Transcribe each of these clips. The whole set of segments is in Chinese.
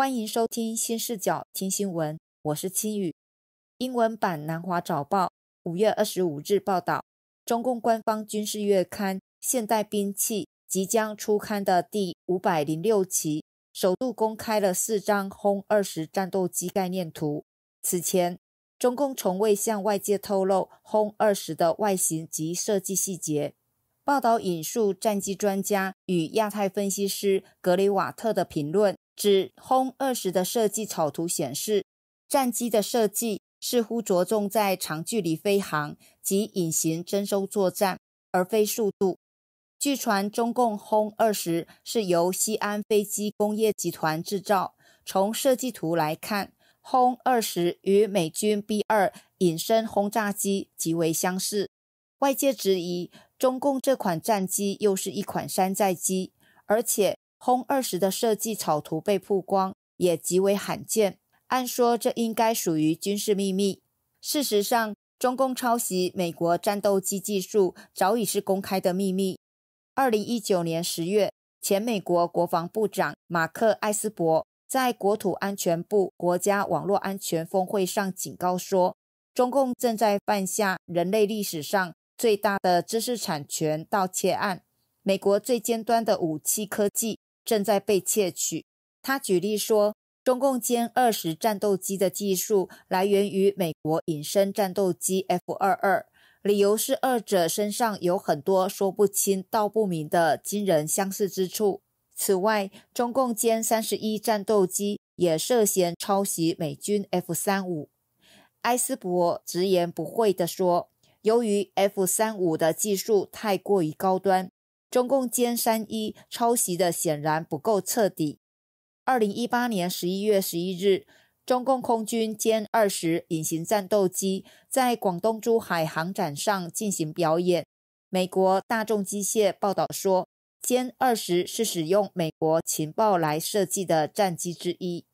欢迎收听新视角听新闻，我是青宇。英文版《南华早报》五月二十五日报道，中共官方军事月刊《现代兵器》即将出刊的第五百零六期，首度公开了四张轰二十战斗机概念图。此前，中共从未向外界透露轰二十的外形及设计细节。报道引述战机专家与亚太分析师格雷瓦特的评论。指轰二十的设计草图显示，战机的设计似乎着重在长距离飞行及隐形侦搜作战，而非速度。据传，中共轰二十是由西安飞机工业集团制造。从设计图来看，轰二十与美军 B 二隐身轰炸机极为相似。外界质疑，中共这款战机又是一款山寨机，而且。轰二十的设计草图被曝光，也极为罕见。按说这应该属于军事秘密。事实上，中共抄袭美国战斗机技术早已是公开的秘密。二零一九年十月，前美国国防部长马克·艾斯伯在国土安全部国家网络安全峰会上警告说，中共正在犯下人类历史上最大的知识产权盗窃案。美国最尖端的武器科技。正在被窃取。他举例说，中共歼二十战斗机的技术来源于美国隐身战斗机 F 二二，理由是二者身上有很多说不清道不明的惊人相似之处。此外，中共歼三十一战斗机也涉嫌抄袭美军 F 三五。埃斯伯直言不讳地说，由于 F 三五的技术太过于高端。中共歼三一抄袭的显然不够彻底。二零一八年十一月十一日，中共空军歼二十隐形战斗机在广东珠海航展上进行表演。美国大众机械报道说，歼二十是使用美国情报来设计的战机之一。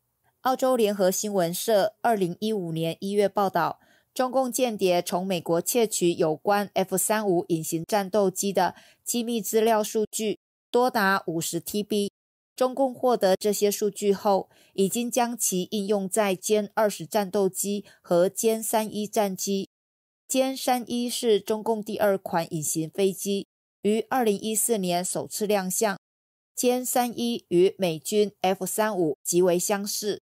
澳洲联合新闻社二零一五年一月报道。中共间谍从美国窃取有关 F 三五隐形战斗机的机密资料数据，多达五十 TB。中共获得这些数据后，已经将其应用在歼二十战斗机和歼三一战机。歼三一是中共第二款隐形飞机，于二零一四年首次亮相。歼三一与美军 F 三五极为相似。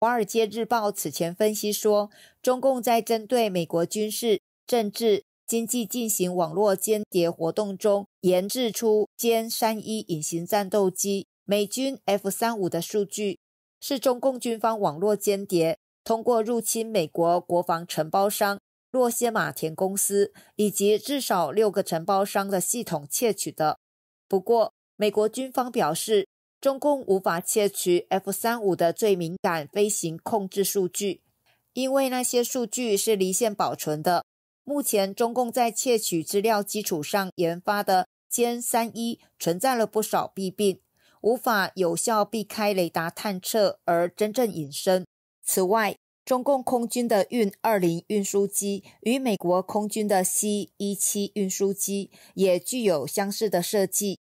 《华尔街日报》此前分析说，中共在针对美国军事、政治、经济进行网络间谍活动中，研制出歼三一隐形战斗机、美军 F 三五的数据，是中共军方网络间谍通过入侵美国国防承包商洛歇马田公司以及至少六个承包商的系统窃取的。不过，美国军方表示。中共无法窃取 F 三五的最敏感飞行控制数据，因为那些数据是离线保存的。目前，中共在窃取资料基础上研发的歼三一存在了不少弊病，无法有效避开雷达探测而真正隐身。此外，中共空军的运二零运输机与美国空军的 C 一七运输机也具有相似的设计。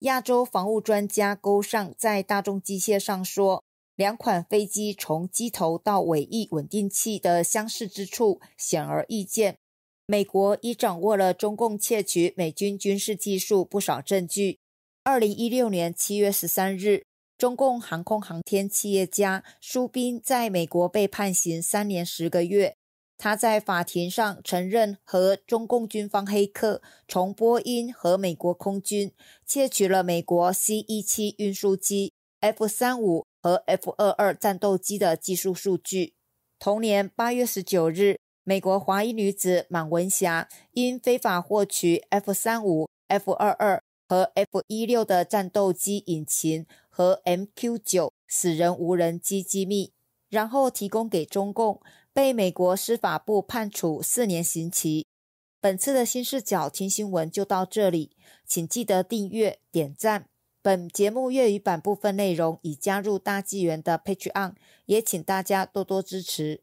亚洲防务专家勾上在大众机械上说，两款飞机从机头到尾翼稳定器的相似之处显而易见。美国已掌握了中共窃取美军军事技术不少证据。二零一六年七月十三日，中共航空航天企业家苏斌在美国被判刑三年十个月。他在法庭上承认，和中共军方黑客从波音和美国空军窃取了美国 c 一7运输机、F-35 和 F-22 战斗机的技术数据。同年八月十九日，美国华裔女子满文霞因非法获取 F-35、F-22 和 F-16 的战斗机引擎和 MQ-9 死人无人机机密，然后提供给中共。被美国司法部判处四年刑期。本次的新视角听新闻就到这里，请记得订阅、点赞。本节目粤语版部分内容已加入大纪元的 Page on，也请大家多多支持。